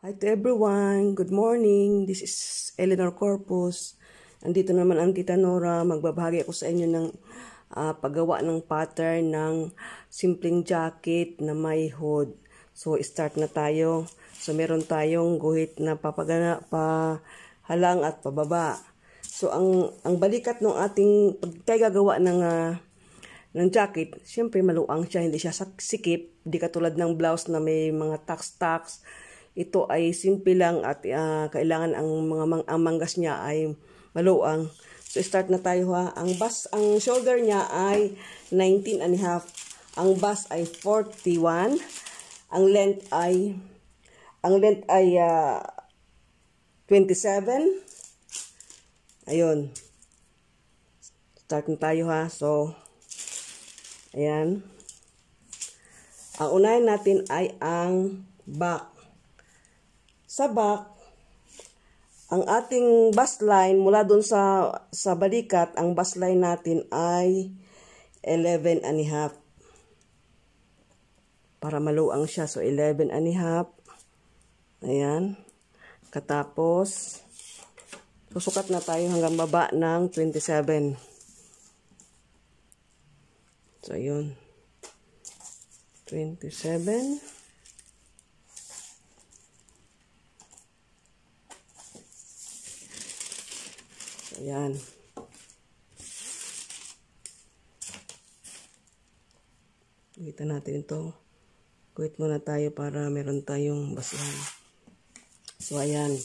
Hi to everyone. Good morning. This is Eleanor Corpus. Andito naman ang Tita Nora. Magbabahagi ako sa inyo ng uh, paggawa ng pattern ng simpleng jacket na may hood. So, start na tayo. So, meron tayong guhit na papagana, pa pahalang at pababa. So, ang, ang balikat ng ating, pag ng, uh, ng jacket, syempre maluang siya, hindi siya sikip. Hindi katulad ng blouse na may mga tax-tax ito ay simple lang at uh, kailangan ang mga mang ang manggas niya ay maluang. So start na tayo ha. Ang bas ang shoulder niya ay 19 and a half. Ang bas ay 41. Ang length ay ang length ay uh, ah, 27. Ayun. Start na tayo ha. So ayan. Ang unahin natin ay ang back sabak, ang ating bus line mula doon sa, sa balikat, ang bus line natin ay 11 and a half. Para maluang siya. So, 11 and a half. Ayan. Katapos, susukat na tayo hanggang baba ng 27. So, yun. 27. Ayan. Guwitan natin ito. Guwit muna tayo para meron tayong basuhan. So, ayan.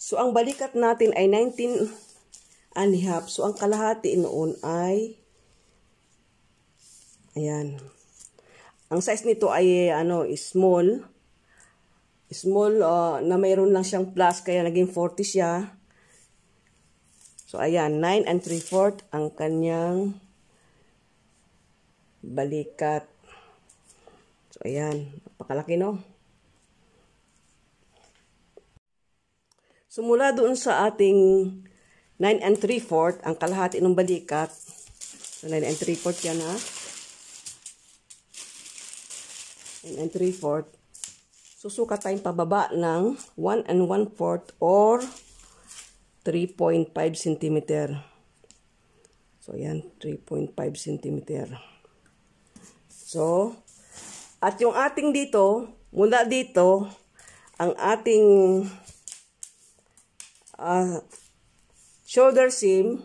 So, ang balikat natin ay 19 and half. So, ang kalahati noon ay ayan. Ang size nito ay ano, small. Small uh, na mayroon lang siyang plus kaya naging 40 siya. So, ayan, 9 and 3 fourth ang kanyang balikat. So, ayan. Napakalaki, no? So, mula doon sa ating 9 and 3 fourth, ang kalahati ng balikat. So, 9 and 3 fourth yan, ha? 9 and 3 fourth. Susukat tayong pababa ng 1 and 1 fourth or 3.5 cm. So, ayan, 3.5 cm. So, at yung ating dito, mula dito, ang ating uh, shoulder seam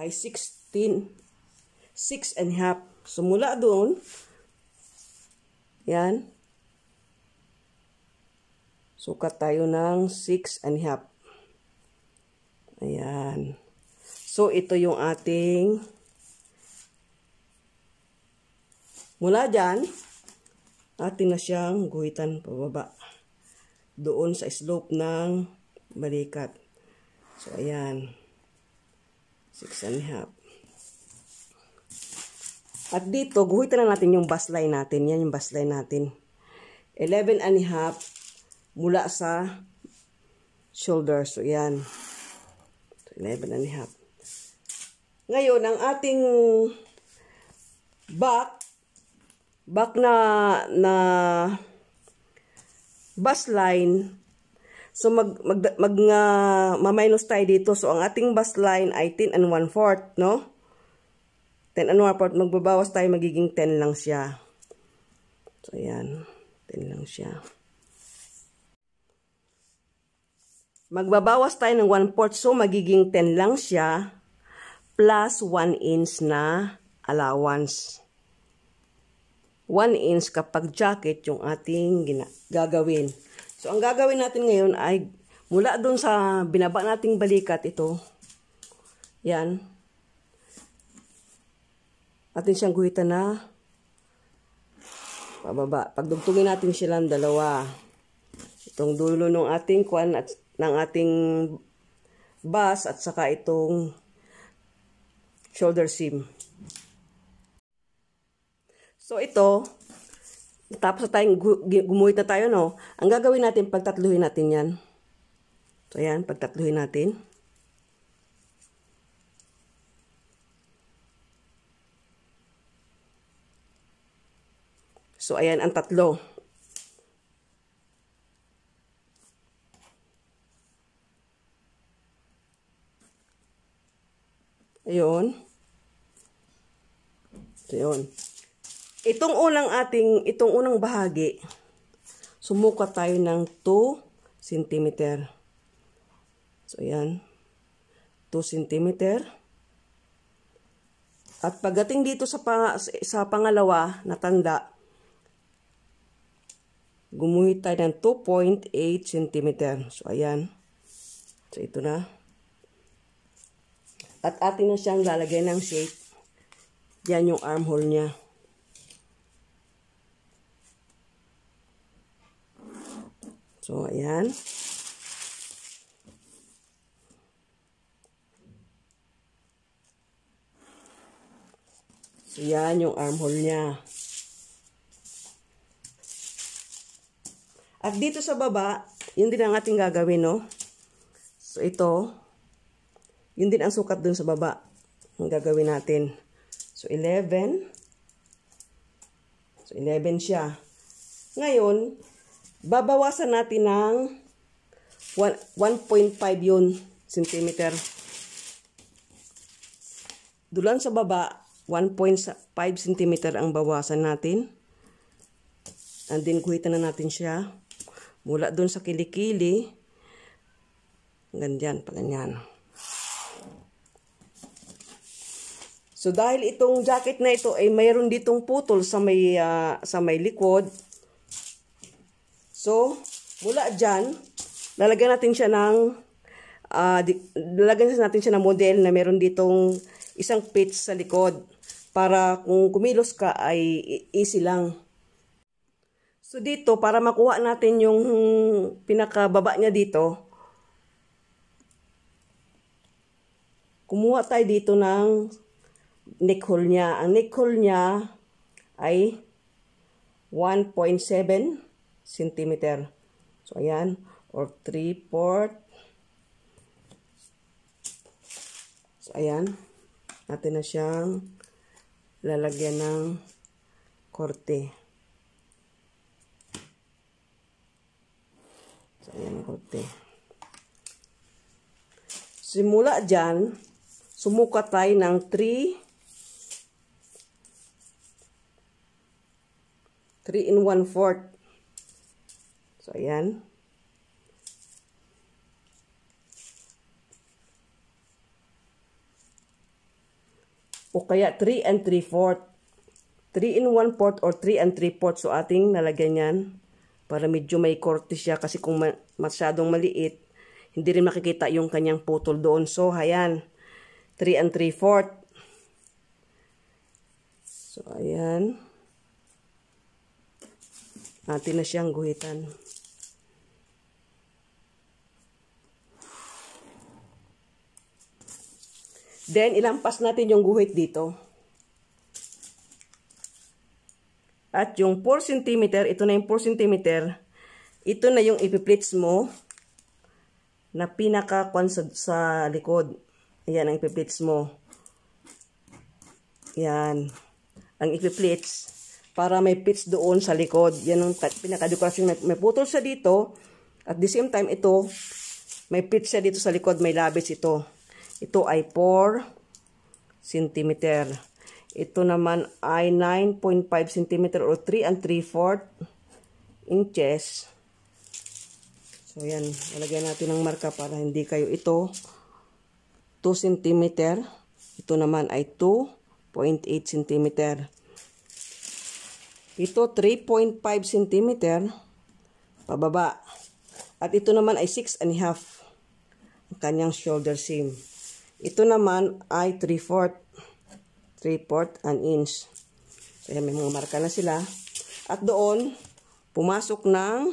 ay 16, 6 and a half. So, mula doon, yan, sukat tayo ng 6 and a half. Ayan. So, ito yung ating mula dyan, atin na siyang guhitan pababa doon sa slope ng balikat. So, ayan. 6 and a half. At dito, guhitan na natin yung bus line natin. Yan yung bus line natin. 11 and a half mula sa shoulder. So, Ayan. 11 and a half. Ngayon, ang ating back, back na, na bus line, so mag, mag, mag uh, ma-minus tayo dito. So, ang ating bus line ay 10 and 1 fourth, no? 10 and 1 fourth, magbabawas tayo, magiging 10 lang siya. So, ayan. 10 lang siya. Magbabawas tayo ng 1 fourth so magiging 10 lang siya plus 1 inch na allowance. 1 inch kapag jacket yung ating gagawin. So, ang gagawin natin ngayon ay mula doon sa binaba nating balikat ito, yan, atin siyang guhitan na pababa. Pagdugtungin natin silang dalawa. Itong dulo ng ating kwan at ng ating bus at saka itong shoulder seam. So ito, tapos na tayong gumuhit na tayo, no? Ang gagawin natin, pagtatluhin natin yan. So ayan, pagtatluhin natin. So ayan ang tatlo. Ayun. So, yun. Itong unang ating, itong unang bahagi, sumukat tayo ng 2 cm. So, ayan. 2 cm. At pagdating dito sa, pang, sa pangalawa na tanda, gumuhit tayo ng 2.8 cm. So, ayan. So, ito na. At atin na siyang lalagay ng shape. Yan yung armhole niya. So, ayan. So, yan yung armhole niya. At dito sa baba, yun din ang ating gagawin, no? So, ito, yun din ang sukat dun sa baba. Ang gagawin natin. So, 11. So, 11 siya. Ngayon, babawasan natin ng 1.5 yun centimeter. Dulan sa baba, 1.5 centimeter ang bawasan natin. And then, kuhitan na natin siya. Mula dun sa kilikili, ganyan, pa ganyan. So dahil itong jacket na ito ay mayroon ditong putol sa may uh, sa may likod. So mula diyan, lalagyan natin siya ng uh, di, lalagyan natin siya ng model na mayroon ditong isang pitch sa likod para kung kumilos ka ay easy lang. So dito para makuha natin yung pinakababa niya dito, kumuha tayo dito ng nickel niya. Ang nickel niya ay 1.7 cm. So, ayan. Or 3 port. So, ayan. Natin na siyang lalagyan ng korte. So, ayan ang korte. Simula dyan, sumuka tayo ng 3 3 in 1 fourth. So, ayan. O kaya 3 and 3 fourth. 3 in 1 fourth or 3 and 3 fourth. So, ating nalagyan yan para medyo may korte siya kasi kung masyadong maliit, hindi rin makikita yung kanyang putol doon. So, ayan. 3 and 3 fourth. So, ayan natin na siyang guhitan. Then, ilampas natin yung guhit dito. At yung 4 cm, ito na yung 4 cm, ito na yung ipiplits mo na pinaka sa, sa likod. Ayan ang ipiplits mo. Ayan. Ang ipiplits para may pits doon sa likod. Yan ang pinakadekorasyon. May, may putol siya dito. At the same time, ito, may pits siya dito sa likod. May labis ito. Ito ay 4 cm. Ito naman ay 9.5 cm or 3 and 3 fourth inches. So, yan. Alagyan natin ng marka para hindi kayo ito 2 cm. Ito naman ay 2.8 cm. Ito 3.5 cm pababa. At ito naman ay 6 and a half ang kanyang shoulder seam. Ito naman ay 3/4 3/4 an inch. So yan, may mga marka na sila. At doon pumasok ng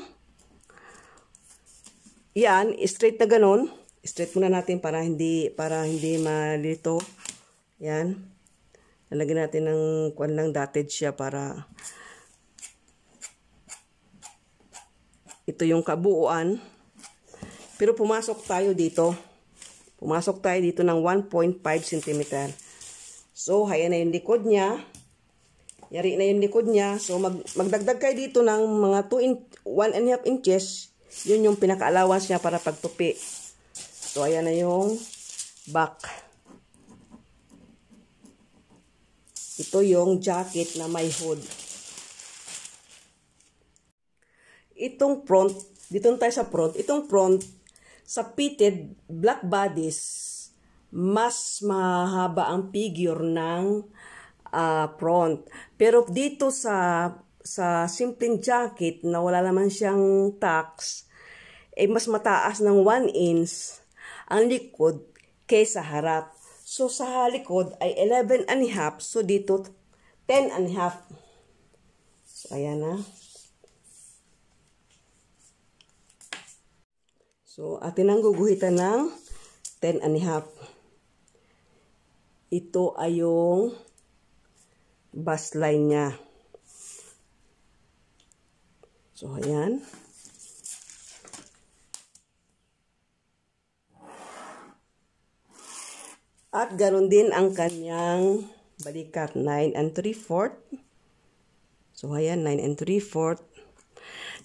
yan, straight na ganun. Straight muna natin para hindi para hindi malito. Yan. Lalagyan natin ng kwan lang dotted siya para Ito yung kabuuan. Pero pumasok tayo dito. Pumasok tayo dito ng 1.5 cm. So, haya na yung likod niya. Yari na yung likod niya. So, mag, magdagdag kayo dito ng mga 2 in, 1 and a half inches. Yun yung pinaka-allowance niya para pagtupi. So, ayan na yung back. Ito yung jacket na may hood. itong front, dito tayo sa front, itong front, sa pitted black bodies, mas mahaba ang figure ng uh, ah, front. Pero dito sa sa simpleng jacket na wala naman siyang tax, eh mas mataas ng 1 inch ang likod kaysa harap. So sa likod ay 11 and a half, so dito 10 and a half. So ayan na. Ah. So, atin ang guguhitan ng 10 and a half. Ito ay yung bus line niya. So, ayan. At ganoon din ang kanyang balikat, 9 and 3 fourth. So, ayan, 9 and 3 fourth.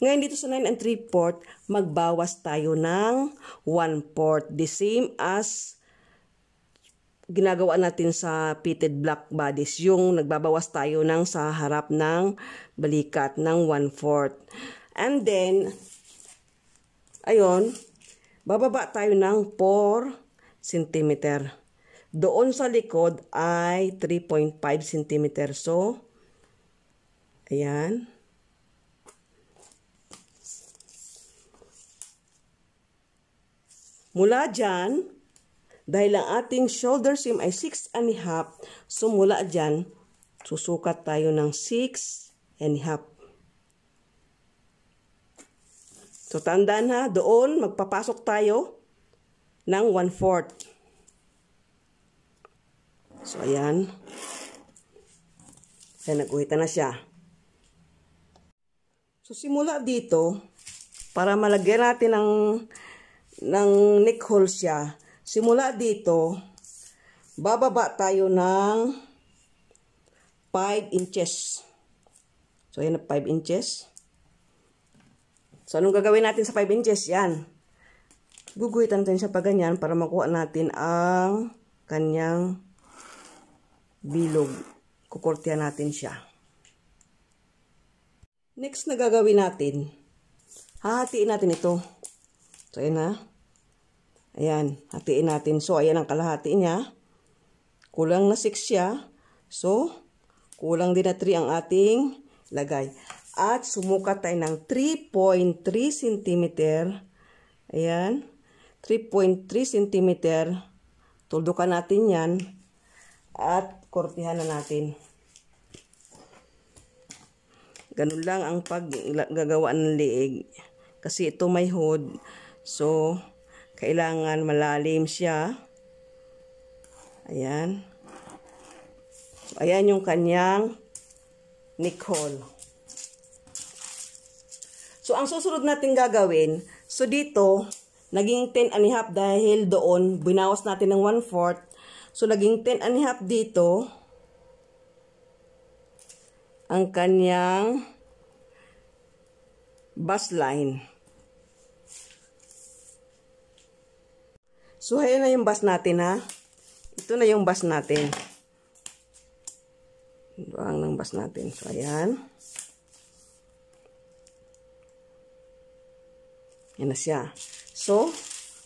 Ngayon dito sa 9 and 3 port, magbawas tayo ng 1 fourth. The same as ginagawa natin sa pitted black bodies. Yung nagbabawas tayo ng sa harap ng balikat ng 1 fourth. And then, ayon bababa tayo ng 4 cm. Doon sa likod ay 3.5 cm. So, ayan. Ayan. Mula dyan, dahil ang ating shoulder seam ay 6 and a half, so mula dyan, susukat tayo ng 6 and a half. So tandaan ha, doon magpapasok tayo ng 1 fourth. So ayan. Ay naguhitan na siya. So simula dito, para malagyan natin ng ng neck hole siya. Simula dito, bababa tayo ng 5 inches. So, yan na 5 inches. So, anong gagawin natin sa 5 inches? Yan. Guguhitan natin siya pa ganyan para makuha natin ang kanyang bilog. Kukortihan natin siya. Next na gagawin natin, hahatiin natin ito. So, ayan ha. Ayan, hatiin natin. So, ayan ang kalahati niya. Kulang na 6 siya. So, kulang din na 3 ang ating lagay. At sumukat tayo ng 3.3 cm. Ayan. 3.3 cm. Tuldukan natin yan. At kortihan na natin. Ganun lang ang paggagawa ng liig. Kasi ito may hood. So, kailangan malalim siya. Ayan. So, ayan yung kanyang Nicole. So, ang susunod natin gagawin, so dito, naging 10 and a half dahil doon, binawas natin ng 1 fourth. So, naging 10 and a half dito, ang kanyang bus line. So, ayan na yung bus natin, ha? Ito na yung bus natin. Ito diba ang ng bus natin. So, ayan. Yan na siya. So,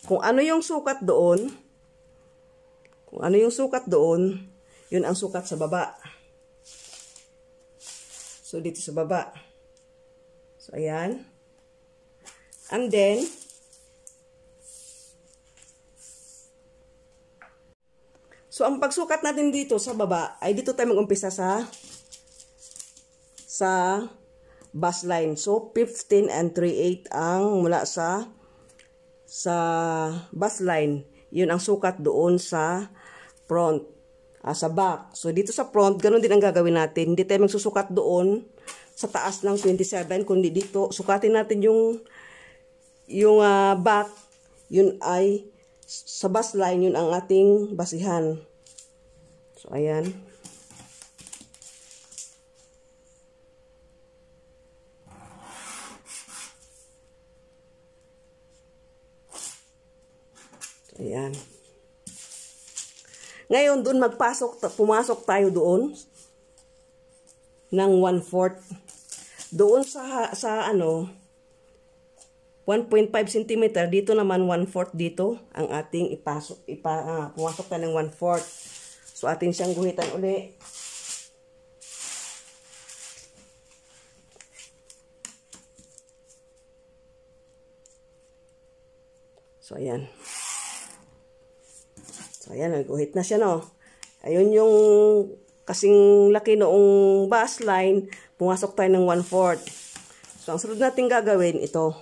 kung ano yung sukat doon, kung ano yung sukat doon, yun ang sukat sa baba. So, dito sa baba. So, ayan. And then, So, ang pagsukat natin dito sa baba, ay dito tayo mag-umpisa sa sa bus line. So, 15 and 38 ang mula sa sa bus line. Yun ang sukat doon sa front, ah, sa back. So, dito sa front, ganun din ang gagawin natin. Hindi tayo magsusukat doon sa taas ng 27, kundi dito, sukatin natin yung yung uh, back, yun ay sa bus line, yun ang ating basihan. So, ayan. So, ayan. Ngayon, doon magpasok, pumasok tayo doon ng 1/4. Doon sa, sa ano, 1.5 cm, dito naman 1/4 dito ang ating ipasok, ipa, ah, pumasok tayo ng 1/4. So, atin siyang guhitan uli. So, ayan. So, ayan. Naguhit na siya, no? Ayun yung kasing laki noong bass line, pumasok tayo ng 1-4. So, ang sunod natin gagawin, ito.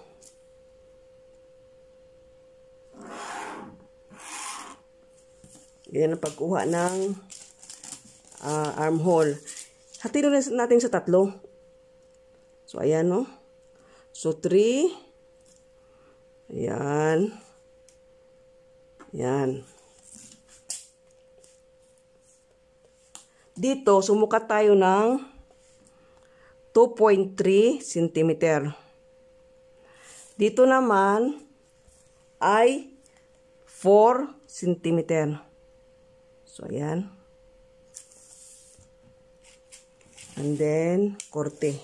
Ganyan ang pagkuha ng uh, armhole. Hatiin natin sa tatlo. So, ayan, no? So, 3. Ayan. Ayan. Dito, sumukat tayo ng 2.3 cm. Dito naman ay 4 cm. So, ayan. And then, korte.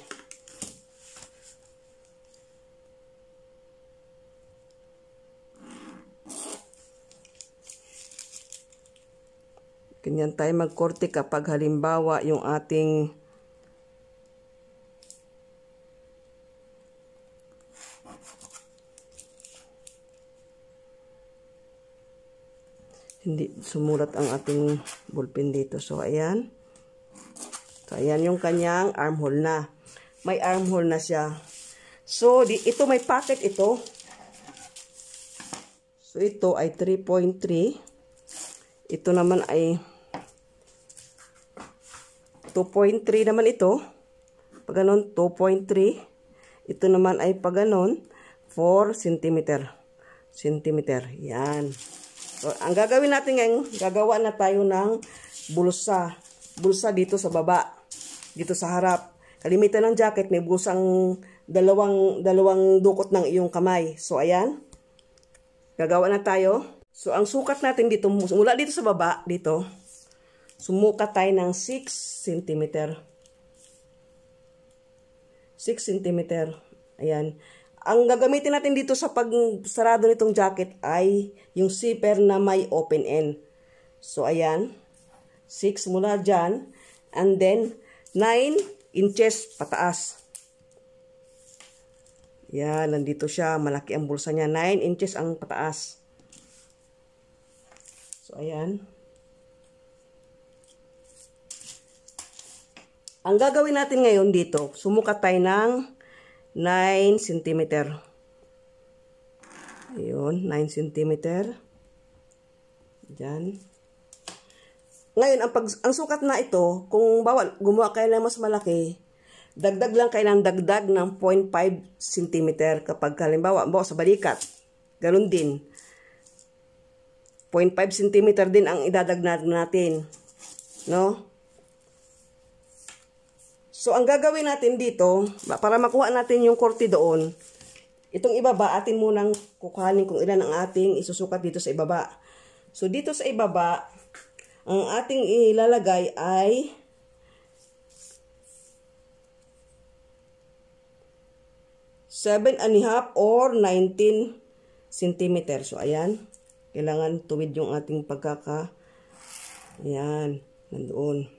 Ganyan tayo magkorte kapag halimbawa yung ating sumulat ang ating bullpen dito. So, ayan. So, ayan yung kanyang armhole na. May armhole na siya. So, di, ito may pocket ito. So, ito ay 3.3. Ito naman ay 2.3 naman ito. Pag ganun, 2.3. Ito naman ay pag ganun, 4 cm. Centimeter. Yan. So, ang gagawin natin ngayon, gagawa na tayo ng bulsa. Bulsa dito sa baba. Dito sa harap. Kalimitan ng jacket, may bulsang dalawang, dalawang dukot ng iyong kamay. So, ayan. Gagawa na tayo. So, ang sukat natin dito, mula dito sa baba, dito, sumukat tayo ng 6 cm. 6 cm. Ayan. Ang gagamitin natin dito sa pagsarado nitong jacket ay yung zipper na may open end. So, ayan. 6 mula dyan. And then, 9 inches pataas. Yan, nandito siya. Malaki ang bulsa niya. 9 inches ang pataas. So, ayan. Ang gagawin natin ngayon dito, sumukat tayo ng 9 cm. Ayun, 9 cm. Diyan. Ngayon, ang, pag, ang sukat na ito, kung bawal, gumawa kayo ng mas malaki, dagdag lang kayo ng dagdag ng 0.5 cm kapag halimbawa, bawa sa balikat, ganun din. 0.5 cm din ang idadagdag natin. No? So, ang gagawin natin dito, para makuha natin yung korte doon, itong ibaba, atin munang kukuhanin kung ilan ang ating isusukat dito sa ibaba. So, dito sa ibaba, ang ating ilalagay ay seven and a half or 19 centimeter. So, ayan. Kailangan tuwid yung ating pagkaka. Ayan. Nandoon.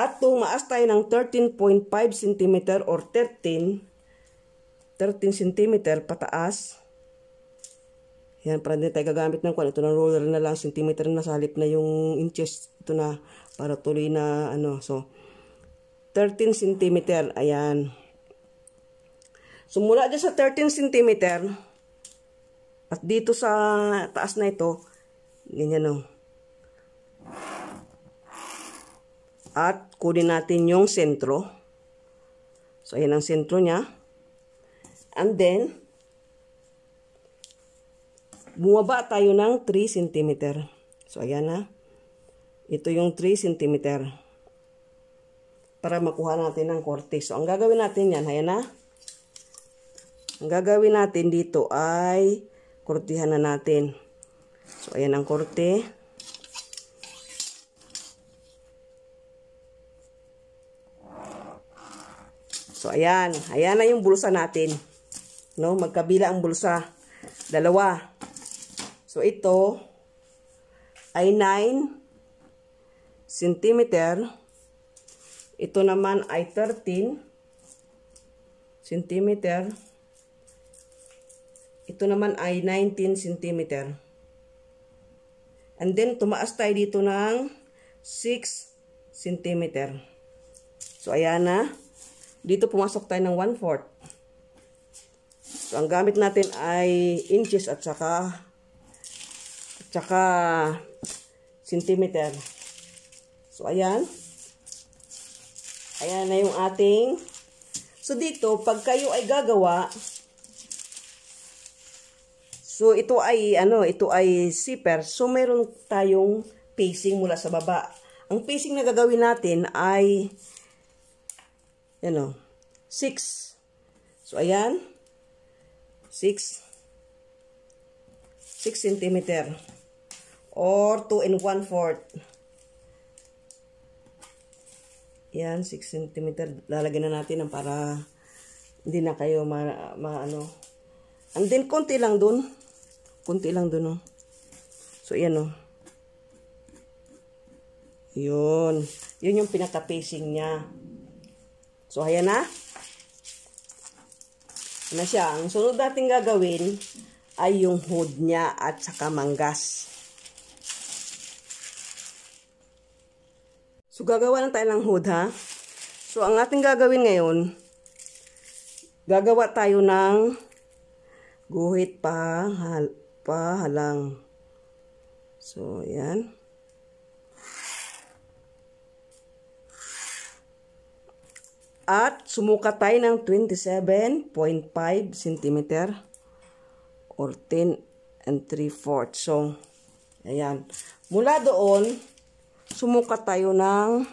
At tumaas tayo ng 13.5 cm or 13 13 cm pataas. Yan, para hindi tayo gagamit ng kwan. Ito ng roller na lang, centimeter na sa halip na yung inches. Ito na, para tuloy na ano. So, 13 cm. Ayan. So, mula dyan sa 13 cm, at dito sa taas na ito, ganyan o. Oh. At kunin natin yung sentro. So, ayan ang sentro niya. And then, bumaba tayo ng 3 cm. So, ayan na. Ito yung 3 cm. Para makuha natin ng korte. So, ang gagawin natin yan, ayan na. Ang gagawin natin dito ay kortihan na natin. So, ayan ang korte. So, ayan. Ayan na yung bulsa natin. No? Magkabila ang bulsa. Dalawa. So, ito ay 9 cm. Ito naman ay 13 cm. Ito naman ay 19 cm. And then, tumaas tayo dito ng 6 cm. So, ayan na. Dito pumasok tayo ng 1/4. So, ang gamit natin ay inches at saka at saka centimeter. So, ayan. Ayan na yung ating So, dito, pag kayo ay gagawa, so, ito ay, ano, ito ay zipper. So, meron tayong facing mula sa baba. Ang facing na gagawin natin ay yan o. 6. So, ayan. 6. 6 cm. Or 2 and 1 fourth. Yan, 6 cm. Lalagyan na natin ng para hindi na kayo maano. ma ano. And then, konti lang dun. Konti lang dun, oh. So, ayan oh. Yun. Yun yung pinaka-pacing niya. So, ayan na. Ayan na siya. Ang sunod natin gagawin ay yung hood niya at saka manggas. So, gagawa lang tayo ng hood, ha? So, ang ating gagawin ngayon, gagawa tayo ng guhit pa, hal, pa halang. So, ayan. At sumukat tayo ng 27.5 cm or 10 and 3 fourths. So, ayan. Mula doon, sumukat tayo ng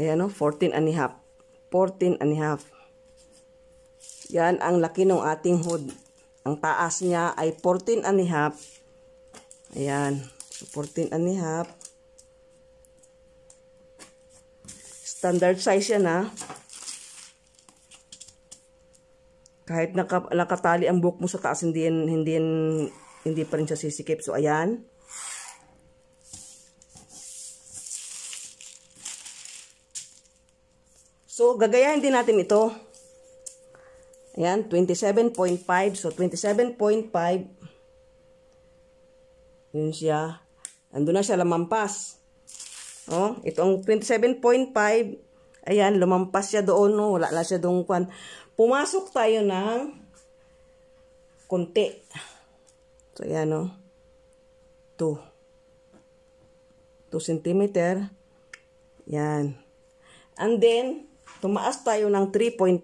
Ayan o, 14 and a half. 14 and a half. Yan ang laki ng ating hood. Ang taas niya ay 14 and a half. Ayan. So, 14 and a half. Standard size yan ha. Kahit naka, nakatali ang book mo sa taas, hindi hindi hindi pa rin siya sisikip. So, ayan. So, gagayahin din natin ito. Ayan, 27.5. So, 27.5. Yun siya. Ando na siya lamampas. Oh, itong 27.5. Ayan, lumampas siya doon. No? Wala na siya doon. Kwan. Pumasok tayo ng konti. So, ayan o. Oh. 2. 2 cm. Ayan. And then, tumaas tayo ng 3.5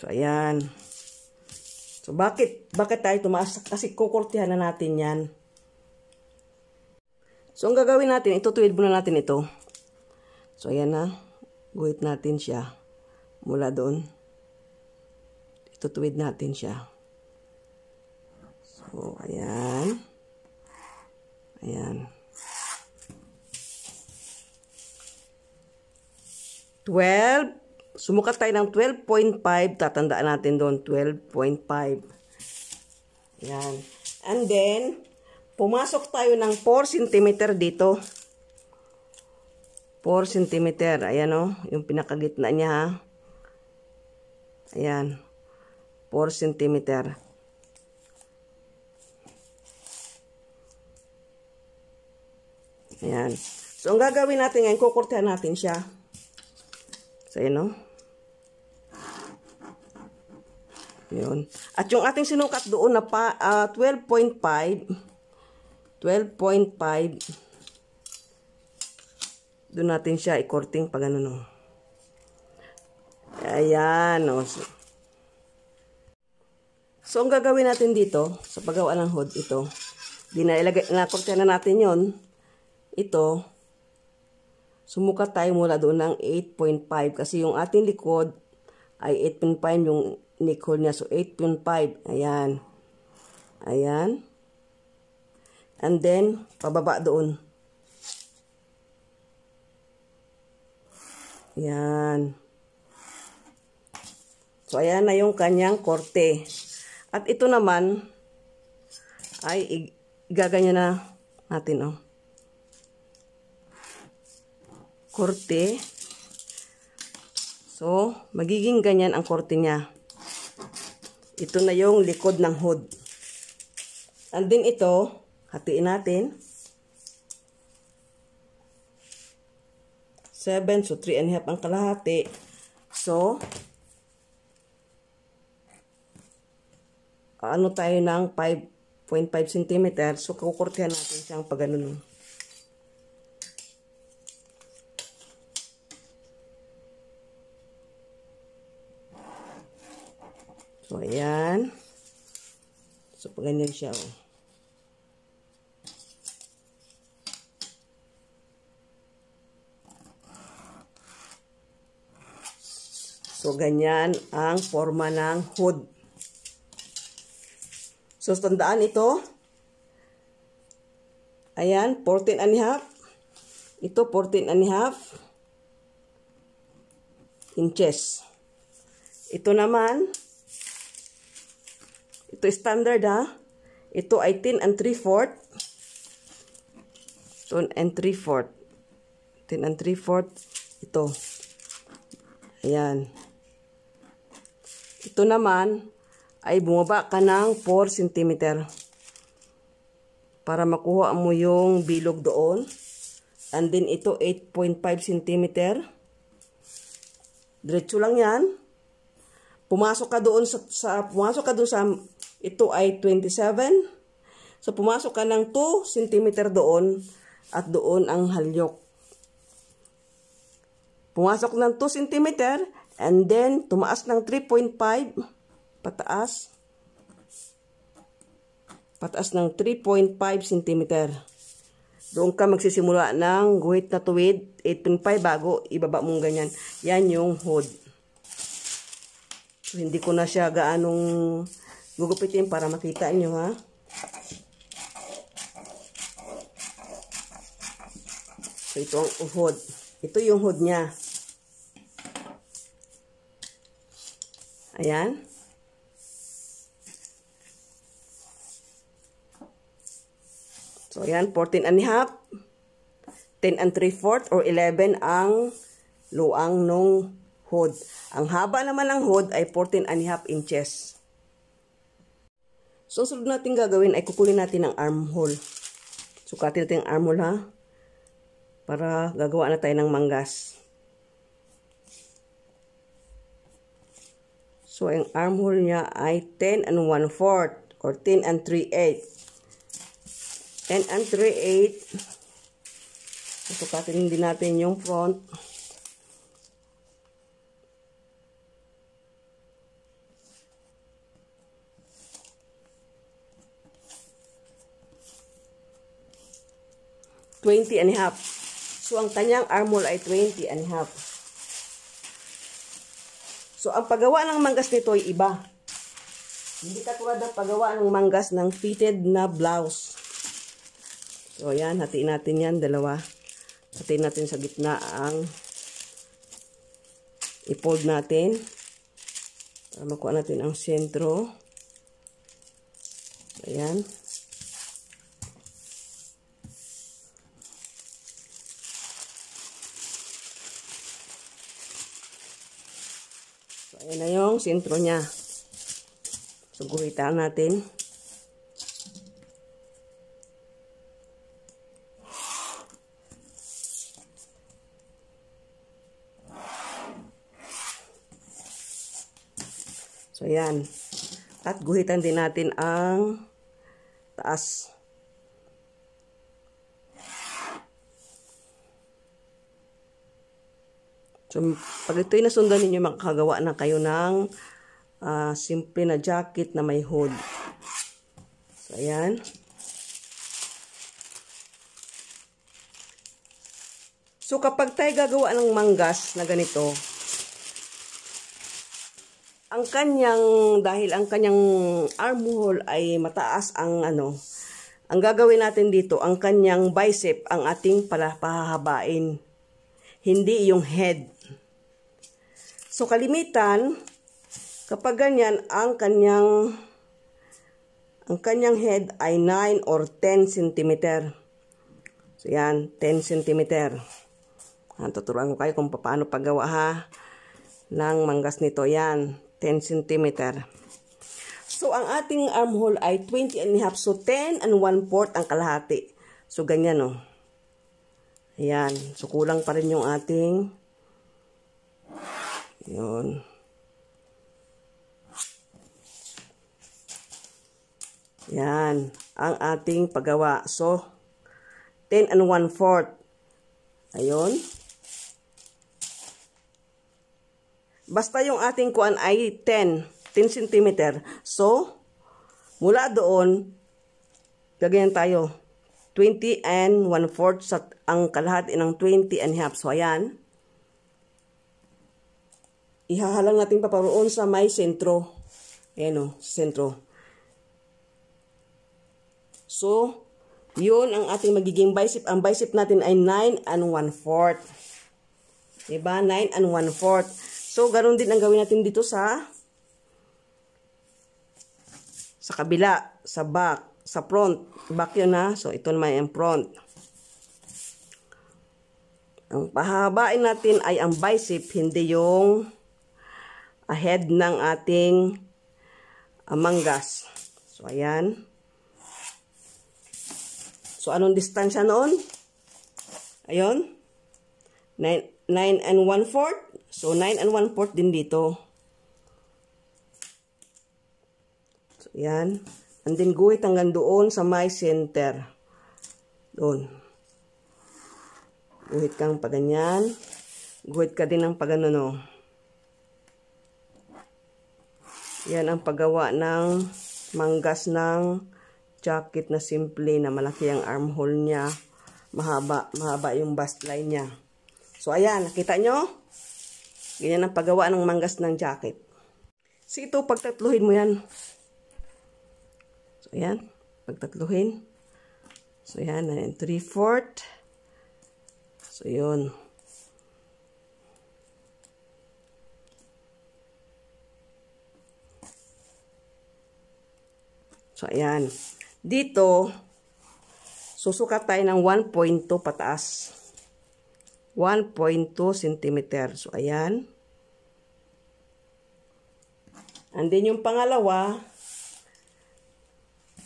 So, ayan. So, bakit? Bakit tayo tumaas? Kasi kukurtihan na natin yan. So, ang gagawin natin, itutuwid muna natin ito. So, ayan na. Guhit natin siya. Mula doon. Itutuwid natin siya. So, ayan. Ayan. 12 sumukat tayo ng 12.5. Tatandaan natin doon, 12.5. Yan. And then, pumasok tayo ng 4 cm dito. 4 cm. Ayan o, oh. yung pinakagitna niya ha. Ayan. 4 cm. Ayan. So, ang gagawin natin ngayon, kukurtihan natin siya. So, yun, Yun. At yung ating sinukat doon na pa, uh, 12.5, 12.5, doon natin siya i-corting pag ano, no? Ayan, no? So, so, ang gagawin natin dito, sa paggawa ng hood, ito, di na ilagay, na na natin yon ito, sumukat tayo mula doon ng 8.5 kasi yung ating likod ay 8.5 yung nickel niya. So, 8.5. Ayan. Ayan. And then, pababa doon. Ayan. So, ayan na yung kanyang korte. At ito naman, ay igaganyan na natin, oh korte. So, magiging ganyan ang korte niya. Ito na yung likod ng hood. And then ito, hatiin natin. 7, so 3 and a half ang kalahati. So, ano tayo ng 5.5 cm. So, kukurtihan natin siyang pag ganun. O, ayan. So, ganyan siya, oh. So, ganyan ang forma ng hood. So, tandaan ito. Ayan, 14 and a half. Ito, 14 and a half inches. Ito naman, ito standard ha. Ito ay 10 and 3 fourth. 10 and 3 fourth. 10 and 3 fourth. Ito. Ayan. Ito naman ay bumaba ka ng 4 cm. Para makuha mo yung bilog doon. And then ito 8.5 cm. Diretso lang yan. Pumasok ka doon sa, sa pumasok ka doon sa ito ay 27. So, pumasok ka ng 2 cm doon at doon ang halyok. Pumasok ng 2 cm and then tumaas ng 3.5 pataas. Pataas ng 3.5 cm. Doon ka magsisimula ng guhit na tuwid, 8.5 bago ibaba mong ganyan. Yan yung hood. So, hindi ko na siya gaanong Gugupitin para makita nyo ha. So, ito ang uhod. Ito yung hood niya. Ayan. So, ayan. 14 and a half. 10 and 3 fourth or 11 ang luang nung hood. Ang haba naman ng hood ay 14 and a half inches. So, sunod natin gagawin ay kukunin natin ang armhole. Sukatin natin ang armhole ha. Para gagawa na tayo ng manggas. So, ang armhole niya ay 10 and 1 fourth or 10 and 3 8. 10 and 3 8. Sukatin din natin yung front. 20 and a half. So, ang tanyang armol ay 20 and a half. So, ang paggawa ng manggas nito ay iba. Hindi katulad ng paggawa ng manggas ng fitted na blouse. So, ayan. Hatiin natin yan. Dalawa. Hatiin natin sa gitna ang i natin. Para makuha natin ang sentro. Ayan. Ayan. sentro niya. So, guhitaan natin. So, ayan. At guhitan din natin ang taas. So, pag ito'y nasundan ninyo, makakagawa na kayo ng uh, simple na jacket na may hood. So, ayan. So, kapag tayo gagawa ng manggas na ganito, ang kanyang, dahil ang kanyang armhole ay mataas ang ano, ang gagawin natin dito, ang kanyang bicep ang ating pala pahahabain. Hindi yung head. So, kalimitan, kapag ganyan, ang kanyang, ang kanyang head ay 9 or 10 cm. So, yan, 10 cm. Yan, tuturuan ko kayo kung paano paggawa ha ng manggas nito. Yan, 10 cm. So, ang ating armhole ay 20 and a half. So, 10 and 1 fourth ang kalahati. So, ganyan o. Oh. Ayan. So, kulang pa rin yung ating yun. Yan. Ang ating paggawa. So, 10 and 1 fourth. Ayun. Basta yung ating kuan ay 10. 10 cm. So, mula doon, gagayan tayo. 20 and 1 fourth sa ang kalahati ng 20 and half. So, ayan ihahalang natin paparoon sa may sentro. Ayan o, sentro. So, yun ang ating magiging bicep. Ang bicep natin ay 9 and 1 fourth. Diba? 9 and 1 fourth. So, ganoon din ang gawin natin dito sa sa kabila, sa back, sa front. Back yun ha. So, ito naman ang front. Ang pahabain natin ay ang bicep, hindi yung ahead ng ating amanggas. Ah, so, ayan. So, anong distansya noon? Ayun. 9 and 1 fourth. So, 9 and 1 fourth din dito. So, ayan. And then, guhit hanggang doon sa my center. Doon. Guhit kang pa ganyan. Guhit ka din ng pagano, no? Yan ang paggawa ng manggas ng jacket na simple na malaki ang armhole niya. Mahaba, mahaba yung bust line niya. So, ayan, nakita nyo? Ganyan ang paggawa ng manggas ng jacket. So, ito, pagtatluhin mo yan. So, ayan, pagtatluhin. So, ayan, 3-4. So, yun. So, ayan. Dito, susukat tayo ng 1.2 pataas. 1.2 cm. So, ayan. And then, yung pangalawa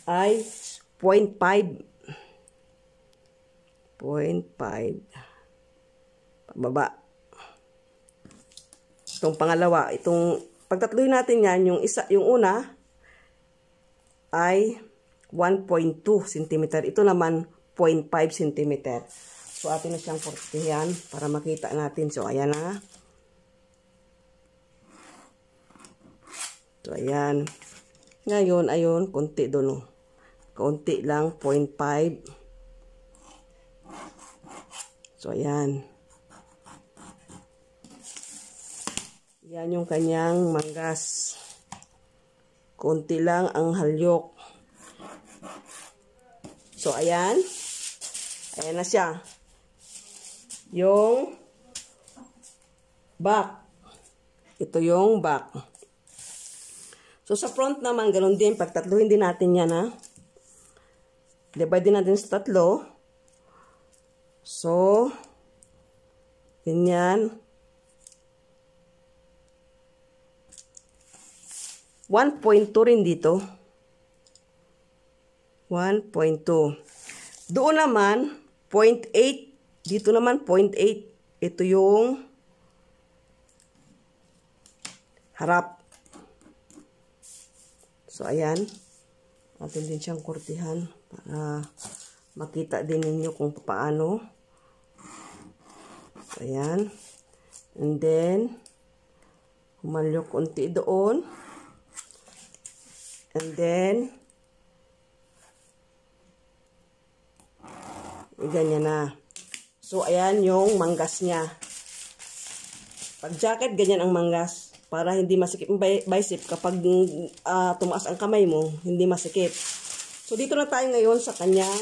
ay 0.5. 0.5. Pababa. Itong pangalawa, itong, pagtatloy natin yan, yung isa, yung una, ay 1.2 cm. Ito naman 0.5 cm. So, atin na siyang portihan para makita natin. So, ayan na. So, ayan. Ngayon, ayun, konti doon. Oh. Konti lang, 0.5. So, ayan. Yan yung kanyang manggas. Kunti lang ang halyok. So, ayan. Ayan na siya. Yung back. Ito yung back. So, sa front naman, ganun din. Pagtatluhin din natin yan, ha. Divide din natin sa tatlo. So, ganyan. 1.2 rin dito. 1.2. Doon naman, 0.8. Dito naman, 0.8. Ito yung harap. So, ayan. Atin din siyang kurtihan para makita din ninyo kung paano. So, ayan. And then, humalyo konti doon. And then, ganyan na. So, ayan yung manggas niya. Pag jacket, ganyan ang manggas. Para hindi masikip ang bicep. Kapag uh, tumaas ang kamay mo, hindi masikip. So, dito na tayo ngayon sa kanyang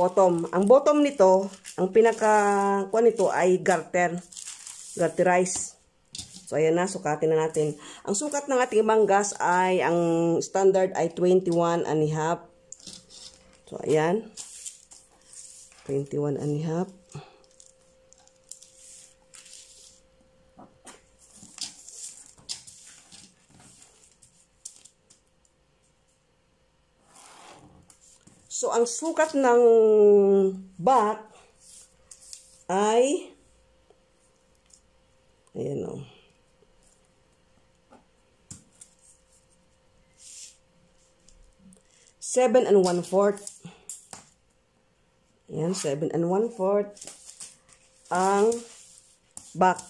bottom. Ang bottom nito, ang pinaka, kuha nito ay garter. Garterized. So, ayan na, sukatin na natin. Ang sukat ng ating manggas ay, ang standard ay 21 and a half. So, ayan. 21 and a half. So, ang sukat ng back ay 7 and 1 fourth. Ayan, 7 and 1 fourth. Ang back.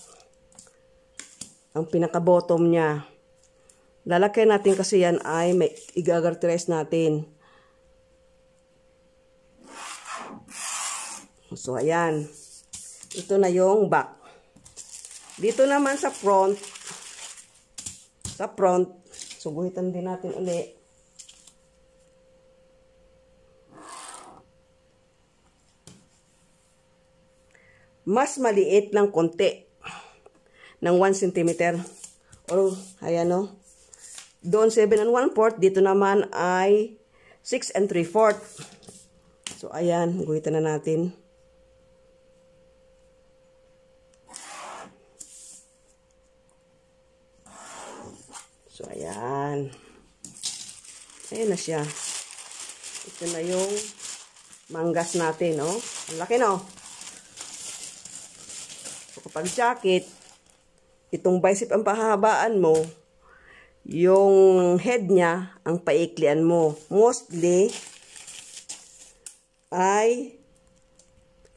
Ang pinaka-bottom niya. Lalakay natin kasi yan ay may igagartres natin. So, ayan. Ito na yung back. Dito naman sa front, sa front, suguhitan din natin ulit. mas maliit ng konti ng 1 cm. Or, ayan o. Doon 7 and 1 4 Dito naman ay 6 and 3 4 So, ayan. Guhitan na natin. So, ayan. Ayan na siya. Ito na yung manggas natin, oh. Ang laki na, Kapag jacket, itong bicep ang pahabaan mo, yung head niya ang paiklian mo. Mostly, ay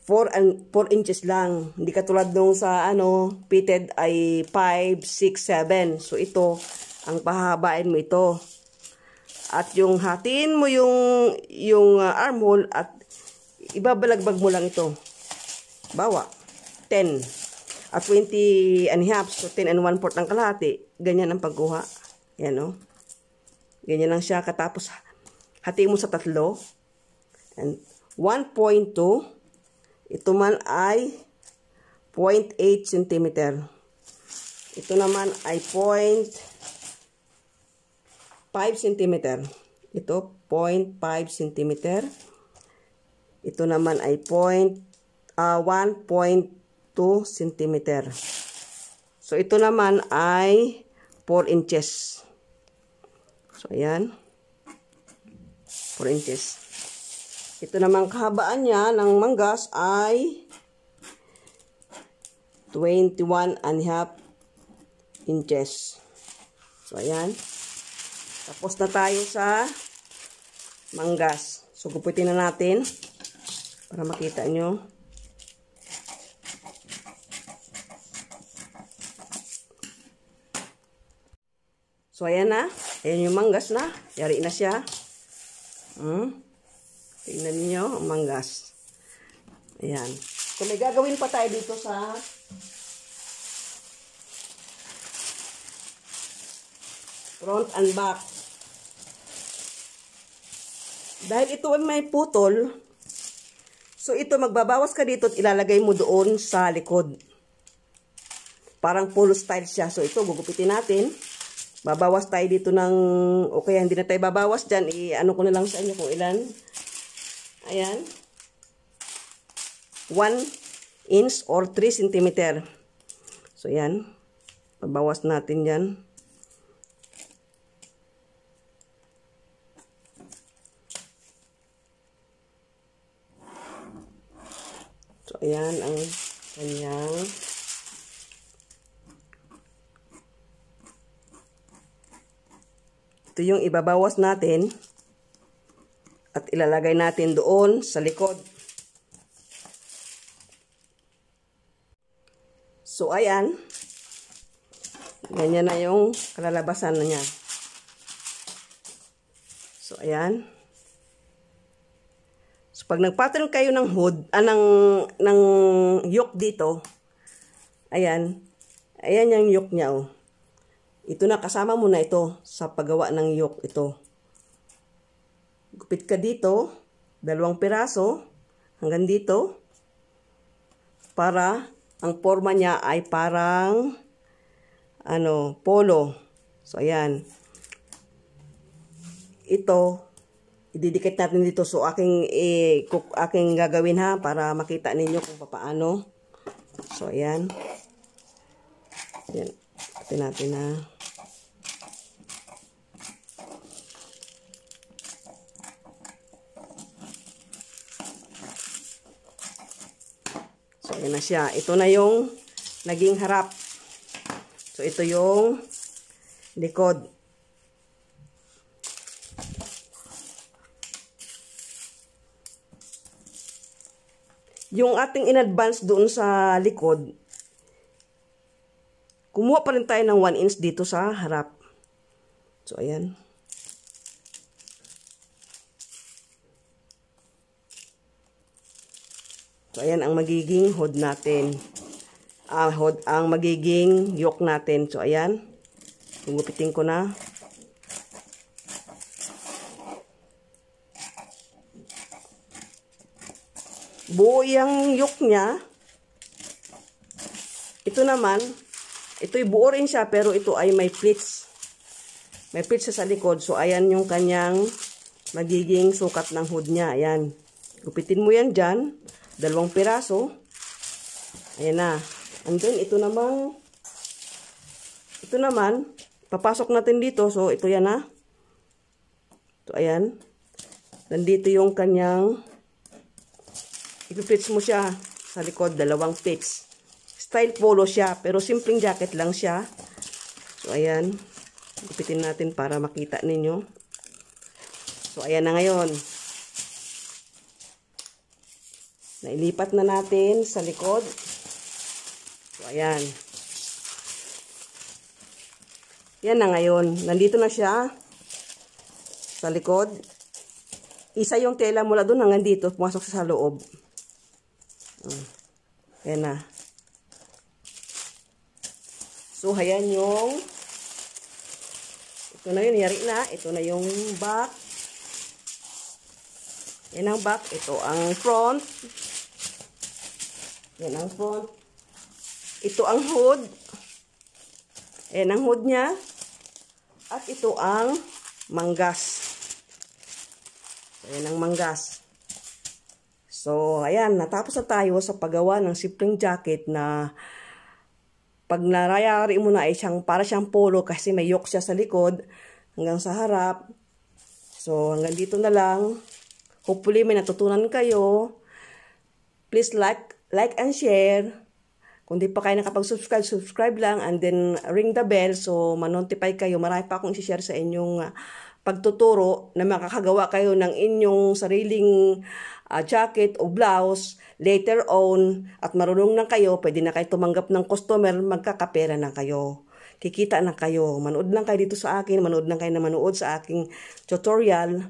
4 and 4 inches lang. Hindi katulad nung sa ano, pitted ay 5, 6, 7. So ito ang pahabain mo ito. At yung hatiin mo yung yung uh, armhole at ibabalagbag mo lang ito. Bawa 10 Ah, a 20 and half, so 10 and 1 fourth ng kalahati, ganyan ang pagguha. Yan o. Oh. Ganyan lang siya. Katapos, hatiin mo sa tatlo. And 1.2, ito man ay 0.8 cm. Ito naman ay 0.5 cm. Ito, 0.5 cm. Ito naman ay 0.1.5 uh, 1. 2 cm. So, ito naman ay 4 inches. So, ayan. 4 inches. Ito naman kahabaan niya ng manggas ay 21 and a half inches. So, ayan. Tapos na tayo sa manggas. So, gupitin na natin para makita nyo. So, ayan na. Ayan yung manggas na. Yari na siya. Hmm? Tingnan niyo ang manggas. Ayan. So, may gagawin pa tayo dito sa front and back. Dahil ito ay may putol, so ito magbabawas ka dito at ilalagay mo doon sa likod. Parang polo style siya. So ito, gugupitin natin. Babawas tayo dito ng, okay hindi na tayo babawas dyan. I-ano ko na lang sa inyo kung ilan. Ayan. 1 inch or 3 cm. So, yan. Babawas natin yan. So, ayan ang kanyang Ito yung ibabawas natin at ilalagay natin doon sa likod. So, ayan. Ganyan na yung kalalabasan na niya. So, ayan. So, pag nag-pattern kayo ng hood, ah, ng, ng yoke dito, ayan, ayan yung yoke niya, oh. Ito na, kasama mo na ito sa paggawa ng yoke ito. Gupit ka dito, dalawang piraso, hanggang dito, para ang forma niya ay parang ano, polo. So, ayan. Ito, ididikit natin dito. So, aking, eh, cook, aking gagawin ha, para makita ninyo kung paano. So, ayan. Ayan. Atin natin na So, ayan na siya. Ito na yung naging harap. So, ito yung likod. Yung ating in-advance doon sa likod, Kumuha pa rin tayo ng 1 inch dito sa harap. So, ayan. So, ayan ang magiging hood natin. Ah, hood, ang magiging yoke natin. So, ayan. Gugupitin ko na. Buo yung yoke niya. Ito naman, Ito'y buo rin siya, pero ito ay may pleats. May pleats sa likod. So, ayan yung kanyang magiging sukat ng hood niya. Ayan. Gupitin mo yan dyan. Dalawang piraso. Ayan na. And then, ito namang, ito naman, papasok natin dito. So, ito yan na. Ito, ayan. Nandito yung kanyang, ipipits mo siya sa likod, dalawang pits. Style polo siya, pero simpleng jacket lang siya. So, ayan. Ipitin natin para makita ninyo. So, ayan na ngayon. Nailipat na natin sa likod. So, ayan. Yan na ngayon. Nandito na siya sa likod. Isa yung tela mula doon hanggang dito. Pumasok sa loob. Hmm. Ayan na. So, ayan yung ito na yun, yari na. Ito na yung back. Yan ang back. Ito ang front. Yan ang front. Ito ang hood. Yan ang hood niya. At ito ang manggas. So, yan ang manggas. So, ayan, natapos na tayo sa paggawa ng simpleng jacket na pag narayari mo na ay siyang, para siyang polo kasi may yoke siya sa likod hanggang sa harap. So, hanggang dito na lang. Hopefully, may natutunan kayo. Please like, like and share. Kung di pa kayo nakapag-subscribe, subscribe lang and then ring the bell so manotify kayo. Marami pa akong isi-share sa inyong pagtuturo na makakagawa kayo ng inyong sariling uh, jacket o blouse later on at marunong na kayo, pwede na kayo tumanggap ng customer, magkakapera na kayo. Kikita na kayo. Manood lang kayo dito sa akin, manood lang kayo na manood sa aking tutorial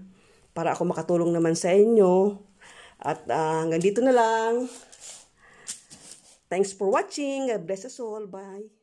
para ako makatulong naman sa inyo. At uh, hanggang dito na lang. Thanks for watching. God bless us all. Bye.